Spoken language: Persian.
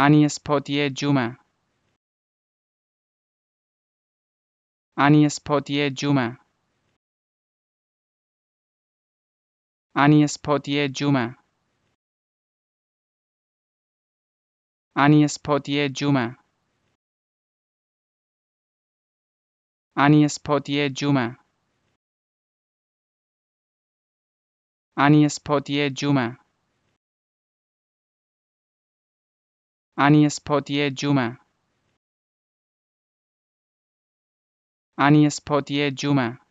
انی اس پاتیہ جمعه انیس پاتیہ جمعه انیس پاتیہ جمعه انیس پاتیہ جمعه آنی از پاتیه جمع.